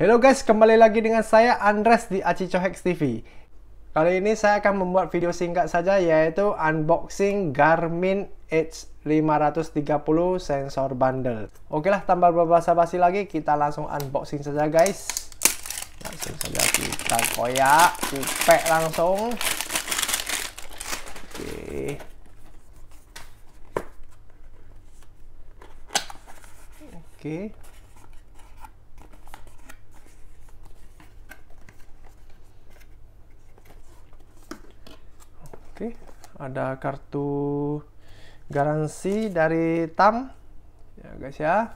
Hello guys, kembali lagi dengan saya Andres di Acicohex TV. Kali ini saya akan membuat video singkat saja yaitu unboxing Garmin Edge 530 sensor bundle. Oke lah, tanpa berbasa-basi lagi kita langsung unboxing saja guys. Langsung saja kita koyak, kupek langsung. Oke. Oke. Oke, ada kartu garansi dari TAM ya guys ya.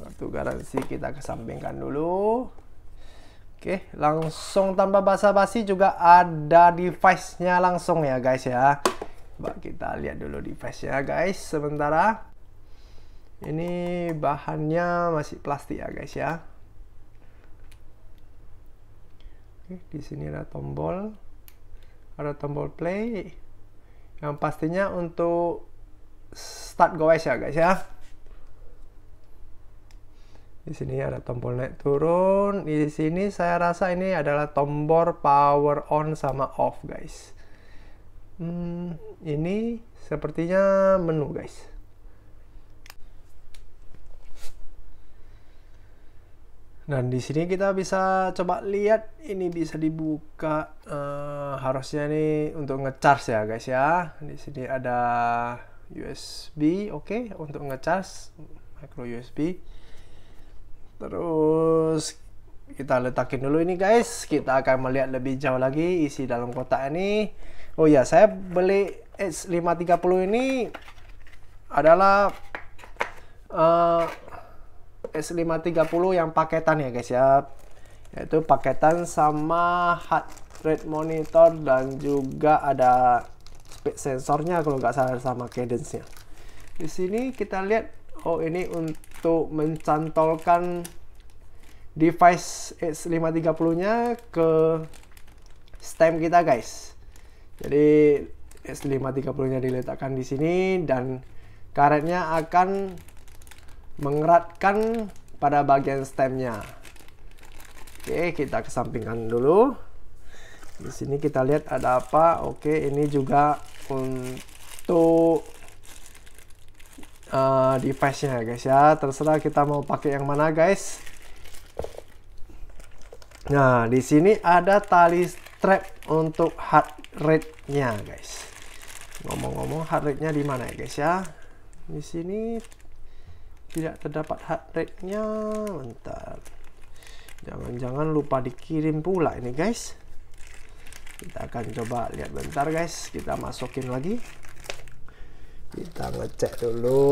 Kartu garansi kita kesampingkan dulu. Oke, langsung tanpa basa-basi juga ada device-nya langsung ya guys ya. Coba kita lihat dulu device-nya guys sementara. Ini bahannya masih plastik ya guys ya. Oke, di sini ada tombol ada tombol play yang pastinya untuk start goes ya guys ya di sini ada tombol naik turun di sini saya rasa ini adalah tombol power on sama off guys hmm, ini sepertinya menu guys Dan di sini kita bisa coba lihat ini bisa dibuka uh, harusnya nih untuk ngecharge ya guys ya. Di sini ada USB, oke okay, untuk ngecharge micro USB. Terus kita letakin dulu ini guys. Kita akan melihat lebih jauh lagi isi dalam kotak ini. Oh ya, saya beli H530 ini adalah uh, S530 yang paketan ya guys ya yaitu paketan sama heart rate monitor dan juga ada speed sensornya kalau nggak salah sama cadence nya di sini kita lihat oh ini untuk mencantolkan device s 530 nya ke stem kita guys jadi S530 nya diletakkan di sini dan karetnya akan mengeratkan pada bagian stemnya. Oke, kita kesampingkan dulu. Di sini kita lihat ada apa. Oke, ini juga untuk uh, device-nya ya, guys ya. Terserah kita mau pakai yang mana guys. Nah, di sini ada tali strap untuk heart rate-nya guys. Ngomong-ngomong heart rate-nya di mana ya guys ya? Di sini tidak terdapat heart rate-nya bentar jangan-jangan lupa dikirim pula ini guys kita akan coba lihat bentar guys kita masukin lagi kita ngecek dulu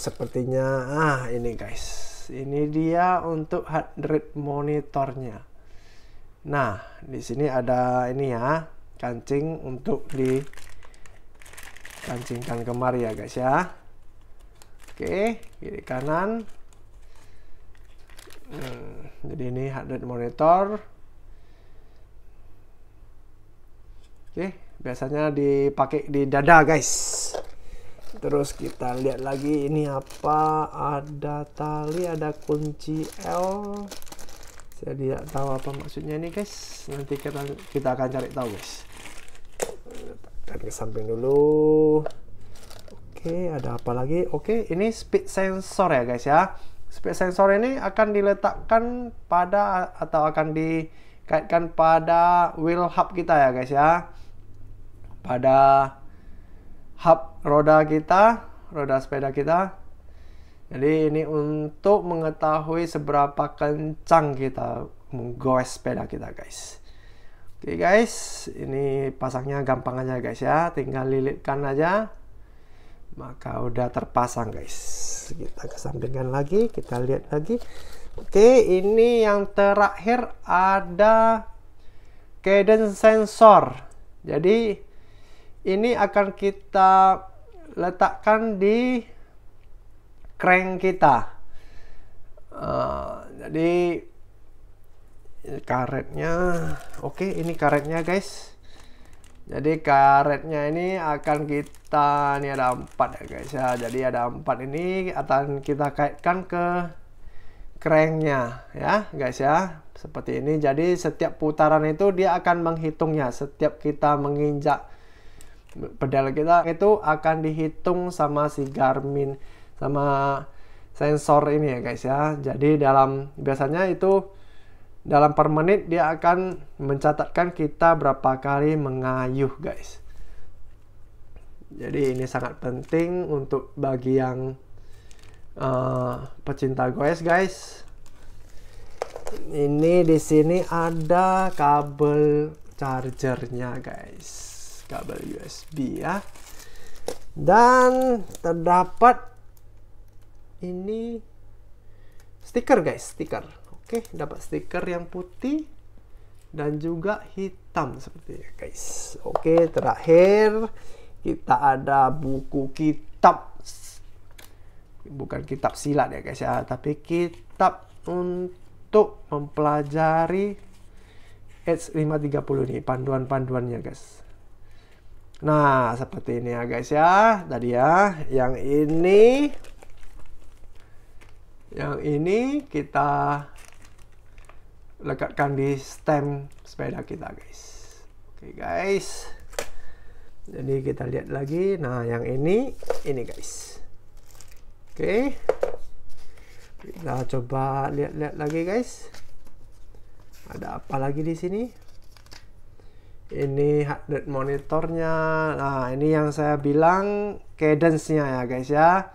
sepertinya ah ini guys ini dia untuk heart rate monitornya nah di sini ada ini ya kancing untuk dikancingkan kemari ya guys ya Oke, kiri kanan. Hmm, jadi ini heart rate monitor. Oke, biasanya dipakai di dada, guys. Terus kita lihat lagi ini apa? Ada tali, ada kunci L. Saya tidak tahu apa maksudnya ini, guys. Nanti kita kita akan cari tahu, guys. Dan ke samping dulu. Oke, ada apa lagi? Oke, ini speed sensor ya guys ya. Speed sensor ini akan diletakkan pada atau akan dikaitkan pada wheel hub kita ya guys ya. Pada hub roda kita, roda sepeda kita. Jadi ini untuk mengetahui seberapa kencang kita menggoes sepeda kita guys. Oke guys, ini pasangnya gampang aja guys ya. Tinggal lilitkan aja maka udah terpasang guys kita kesampingkan lagi kita lihat lagi oke ini yang terakhir ada cadence sensor jadi ini akan kita letakkan di crank kita uh, jadi karetnya oke ini karetnya guys jadi karetnya ini akan kita ini ada empat ya guys ya jadi ada empat ini akan kita kaitkan ke cranknya ya guys ya seperti ini jadi setiap putaran itu dia akan menghitungnya setiap kita menginjak pedal kita itu akan dihitung sama si Garmin sama sensor ini ya guys ya jadi dalam biasanya itu dalam per menit dia akan mencatatkan kita berapa kali mengayuh guys jadi ini sangat penting untuk bagi yang uh, pecinta goes guys ini di sini ada kabel chargernya guys kabel USB ya dan terdapat ini stiker guys stiker Oke, dapat stiker yang putih dan juga hitam seperti ya guys. Oke, terakhir kita ada buku kitab bukan kitab silat ya guys ya, tapi kitab untuk mempelajari H530 ini panduan-panduannya guys. Nah, seperti ini ya guys ya. Tadi ya, yang ini yang ini kita lekatkan di stem sepeda kita guys oke okay, guys jadi kita lihat lagi nah yang ini ini guys oke okay. kita coba lihat-lihat lagi guys ada apa lagi di sini ini heart rate monitornya nah ini yang saya bilang cadence nya ya guys ya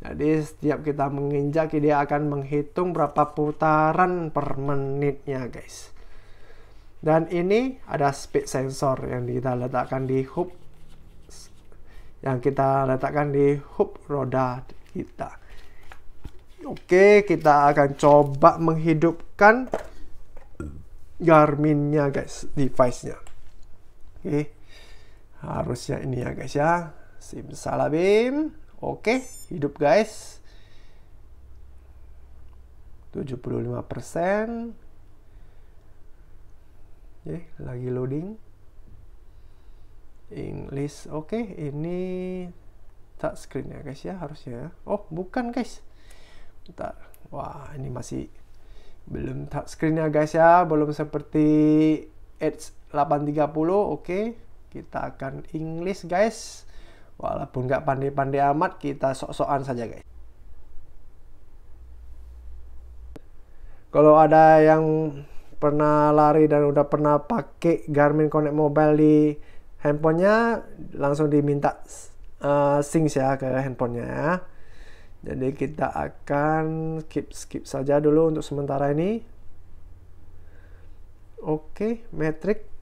jadi setiap kita menginjak dia akan menghitung berapa putaran per menitnya guys. Dan ini ada speed sensor yang kita letakkan di hub yang kita letakkan di hub roda kita. Oke, kita akan coba menghidupkan Garmin-nya guys, device-nya. Oke. Harusnya ini ya guys ya. Simsalabim. Oke, hidup guys. 75%. Oke, lagi loading. English. Oke, ini touch screen ya guys ya harusnya. Oh, bukan guys. Bentar. Wah, ini masih belum touch screen ya guys ya, belum seperti Edge 830. Oke, kita akan English guys. Walaupun nggak pandai-pandai amat, kita sok-sokan saja guys. Kalau ada yang pernah lari dan udah pernah pakai Garmin Connect Mobile di handphonenya, langsung diminta uh, sync ya ke handphonenya ya. Jadi kita akan skip skip saja dulu untuk sementara ini. Oke, okay, metric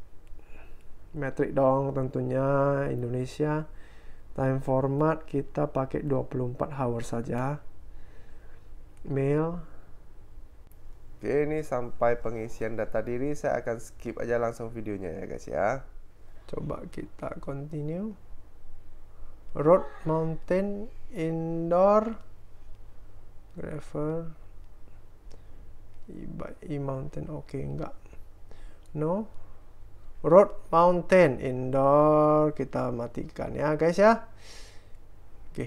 Metrik dong tentunya Indonesia. Time format kita pakai 24 hour saja. Mail. Oke, ini sampai pengisian data diri saya akan skip aja langsung videonya ya guys ya. Coba kita continue. Road, mountain, indoor, gravel, e-mountain, oke okay, enggak. No, Road Mountain indoor kita matikan ya guys ya oke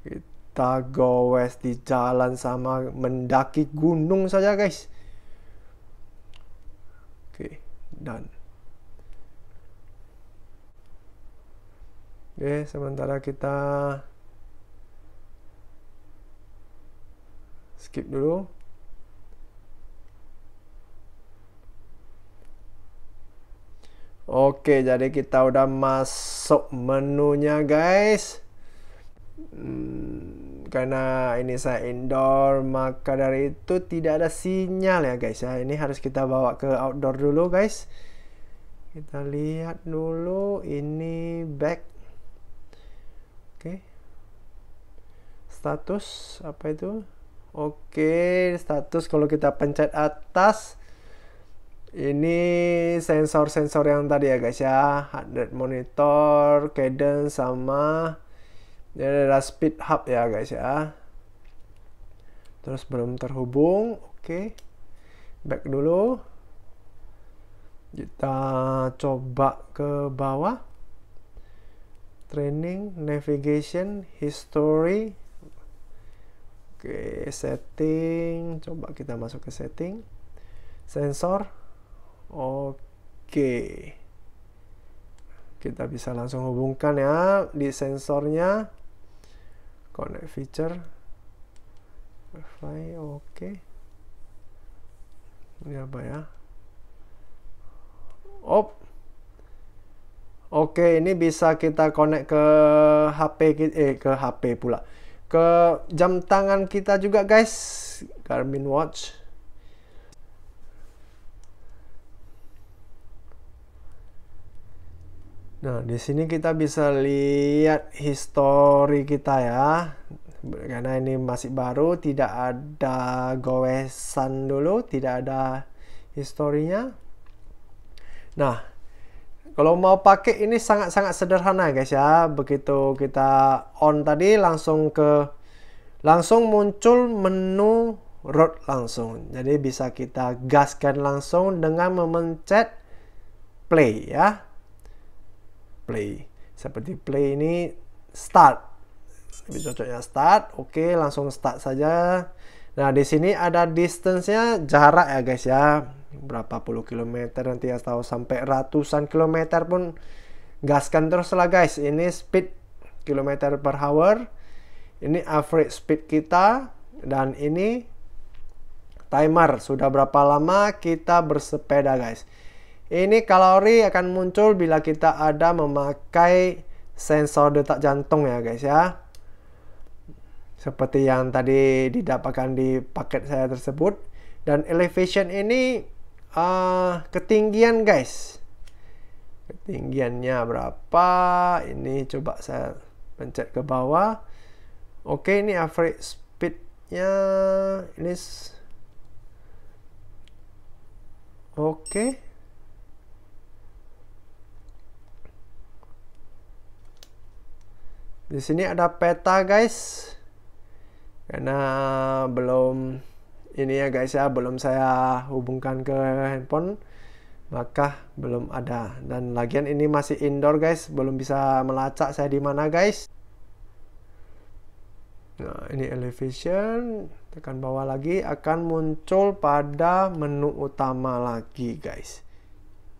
kita go west di jalan sama mendaki gunung saja guys oke dan oke sementara kita skip dulu Oke, jadi kita udah masuk menunya, guys. Hmm, karena ini saya indoor, maka dari itu tidak ada sinyal ya, guys. Ya, ini harus kita bawa ke outdoor dulu, guys. Kita lihat dulu ini back. Oke. Status apa itu? Oke, status kalau kita pencet atas ini sensor-sensor yang tadi ya guys ya heart rate monitor cadence sama ini adalah speed hub ya guys ya terus belum terhubung oke okay. back dulu kita coba ke bawah training navigation history oke okay, setting coba kita masuk ke setting sensor Oke. Kita bisa langsung hubungkan ya di sensornya. Connect feature. wifi. oke. Ini apa ya? Op. Oke, ini bisa kita connect ke HP eh ke HP pula. Ke jam tangan kita juga, guys. Garmin Watch. Nah, di sini kita bisa lihat histori kita ya. Karena ini masih baru, tidak ada goresan dulu, tidak ada historinya. Nah, kalau mau pakai ini sangat-sangat sederhana guys ya. Begitu kita on tadi langsung ke langsung muncul menu road langsung. Jadi bisa kita gaskan langsung dengan memencet play ya play. Seperti play ini start. Lebih cocoknya start. Oke, langsung start saja. Nah, di sini ada distance-nya jarak ya guys ya. Berapa puluh kilometer nanti ya tahu sampai ratusan kilometer pun gaskan terus lah guys. Ini speed kilometer per hour. Ini average speed kita dan ini timer sudah berapa lama kita bersepeda guys ini kalori akan muncul bila kita ada memakai sensor detak jantung ya guys ya. Seperti yang tadi didapatkan di paket saya tersebut. Dan elevation ini uh, ketinggian guys. Ketinggiannya berapa? Ini coba saya pencet ke bawah. Oke, ini average speednya ini Oke. Di sini ada peta guys. Karena belum ini ya guys ya, belum saya hubungkan ke handphone. Maka belum ada. Dan lagian ini masih indoor guys, belum bisa melacak saya di mana guys. Nah, ini elevation, tekan bawah lagi akan muncul pada menu utama lagi, guys.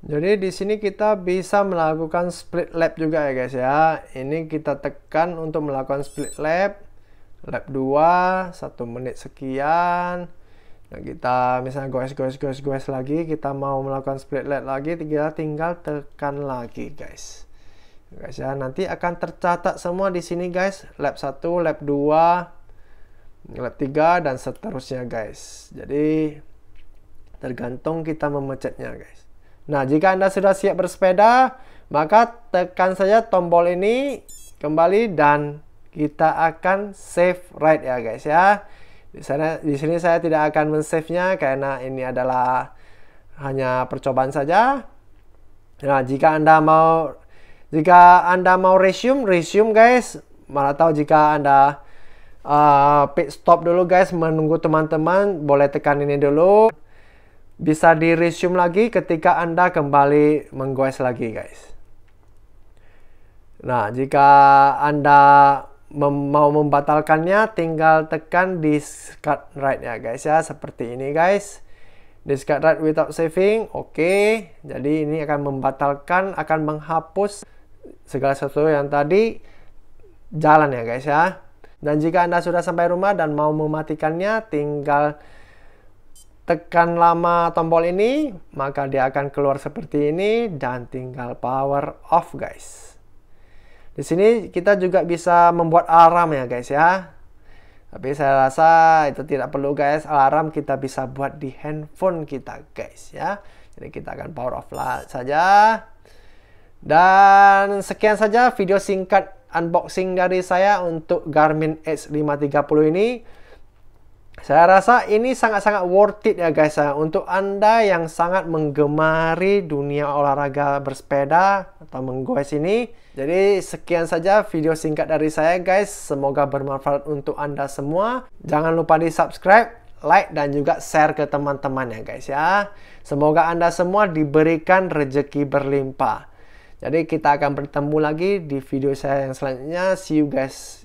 Jadi di sini kita bisa melakukan split lap juga ya guys ya. Ini kita tekan untuk melakukan split lap, lap 2, 1 menit sekian. Nah, kita misalnya goes goes goes goes lagi, kita mau melakukan split lap lagi, kita tinggal tekan lagi guys. guys ya, nanti akan tercatat semua di sini guys. lap 1, lap 2, lap 3 dan seterusnya guys. Jadi tergantung kita memecetnya guys. Nah, jika Anda sudah siap bersepeda, maka tekan saja tombol ini kembali dan kita akan save ride ya guys ya. Di sana di sini saya tidak akan men-save-nya karena ini adalah hanya percobaan saja. Nah, jika Anda mau jika Anda mau resume, resume guys. Malah tahu jika Anda uh, pit stop dulu guys menunggu teman-teman boleh tekan ini dulu bisa di resume lagi ketika Anda kembali menggoes lagi guys. Nah, jika Anda mem mau membatalkannya tinggal tekan discard right ya guys ya seperti ini guys. Discard right without saving. Oke, okay. jadi ini akan membatalkan akan menghapus segala sesuatu yang tadi jalan ya guys ya. Dan jika Anda sudah sampai rumah dan mau mematikannya tinggal tekan lama tombol ini, maka dia akan keluar seperti ini dan tinggal power off guys. Di sini kita juga bisa membuat alarm ya guys ya. Tapi saya rasa itu tidak perlu guys, alarm kita bisa buat di handphone kita guys ya. Jadi kita akan power off saja. Dan sekian saja video singkat unboxing dari saya untuk Garmin Edge 530 ini. Saya rasa ini sangat-sangat worth it ya guys ya. Untuk Anda yang sangat menggemari dunia olahraga bersepeda atau menggoes ini. Jadi sekian saja video singkat dari saya guys. Semoga bermanfaat untuk Anda semua. Jangan lupa di subscribe, like, dan juga share ke teman-teman ya guys ya. Semoga Anda semua diberikan rejeki berlimpah. Jadi kita akan bertemu lagi di video saya yang selanjutnya. See you guys.